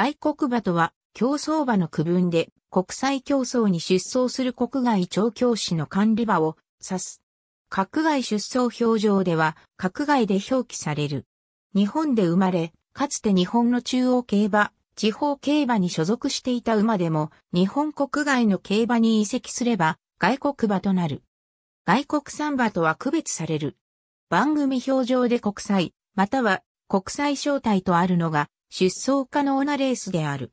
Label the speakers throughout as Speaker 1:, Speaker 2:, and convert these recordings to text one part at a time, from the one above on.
Speaker 1: 外国馬とは競争馬の区分で国際競争に出走する国外調教師の管理馬を指す。格外出走表情では格外で表記される。日本で生まれ、かつて日本の中央競馬、地方競馬に所属していた馬でも日本国外の競馬に移籍すれば外国馬となる。外国産馬とは区別される。番組表情で国際、または国際招待とあるのが出走可能なレースである。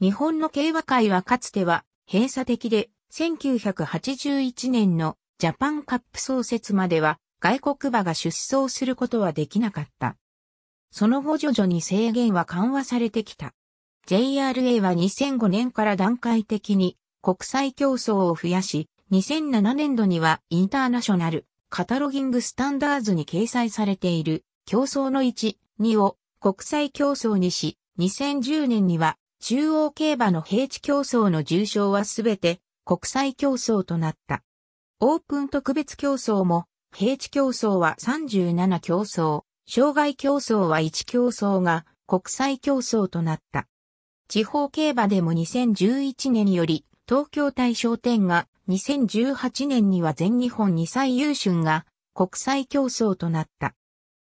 Speaker 1: 日本の競馬界はかつては閉鎖的で、1981年のジャパンカップ創設までは外国馬が出走することはできなかった。その後徐々に制限は緩和されてきた。JRA は2005年から段階的に国際競争を増やし、2007年度にはインターナショナルカタロギングスタンダーズに掲載されている競争の1、2を国際競争にし、2010年には中央競馬の平地競争の重賞はすべて国際競争となった。オープン特別競争も、平地競争は37競争、障害競争は1競争が国際競争となった。地方競馬でも2011年より東京大商店が2018年には全日本2歳優春が国際競争となった。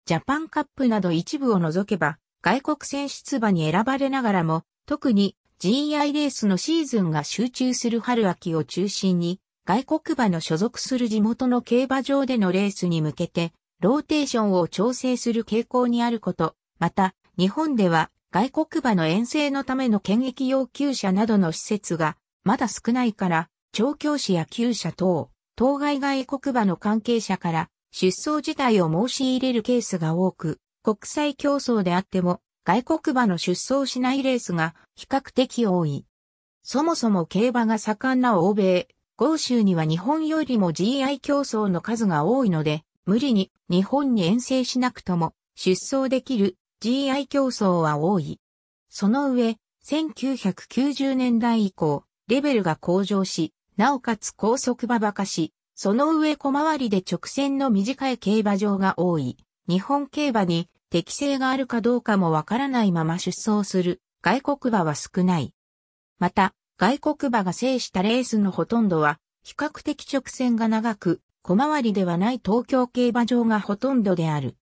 Speaker 1: ジャパンカップなど一部を除けば、外国選出馬に選ばれながらも、特に GI レースのシーズンが集中する春秋を中心に、外国馬の所属する地元の競馬場でのレースに向けて、ローテーションを調整する傾向にあること、また、日本では外国馬の遠征のための検疫要求者などの施設がまだ少ないから、調教師や厩舎等、当該外国馬の関係者から出走自体を申し入れるケースが多く、国際競争であっても外国馬の出走しないレースが比較的多い。そもそも競馬が盛んな欧米、豪州には日本よりも GI 競争の数が多いので、無理に日本に遠征しなくとも出走できる GI 競争は多い。その上、1990年代以降、レベルが向上し、なおかつ高速馬場化し、その上小回りで直線の短い競馬場が多い、日本競馬に適性があるかどうかもわからないまま出走する外国馬は少ない。また、外国馬が制したレースのほとんどは、比較的直線が長く、小回りではない東京競馬場がほとんどである。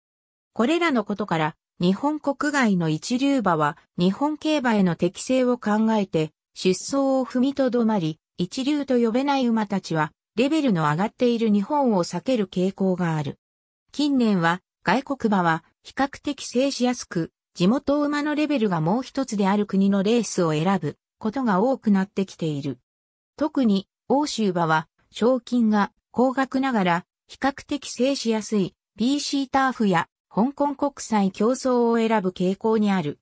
Speaker 1: これらのことから、日本国外の一流馬は日本競馬への適性を考えて出走を踏みとどまり、一流と呼べない馬たちはレベルの上がっている日本を避ける傾向がある。近年は外国馬は比較的制しやすく、地元馬のレベルがもう一つである国のレースを選ぶことが多くなってきている。特に欧州馬は賞金が高額ながら比較的制しやすい BC ターフや香港国際競争を選ぶ傾向にある。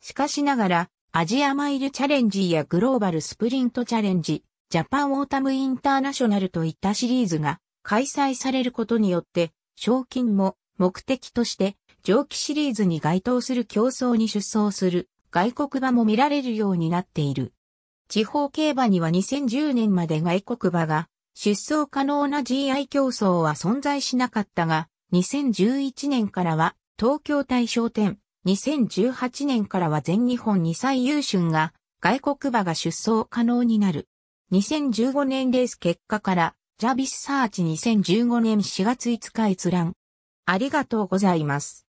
Speaker 1: しかしながらアジアマイルチャレンジやグローバルスプリントチャレンジ、ジャパンオータムインターナショナルといったシリーズが開催されることによって、賞金も目的として蒸気シリーズに該当する競争に出走する外国馬も見られるようになっている。地方競馬には2010年まで外国馬が出走可能な GI 競争は存在しなかったが、2011年からは東京大賞店、2018年からは全日本2歳優春が外国馬が出走可能になる。2015年レース結果から、ジャビスサーチ2015年4月5日閲覧。ありがとうございます。